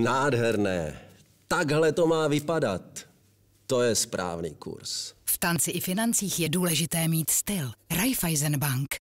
Nádherné. Takhle to má vypadat. To je správný kurz. V tanci i financích je důležité mít styl. Raiffeisen Bank.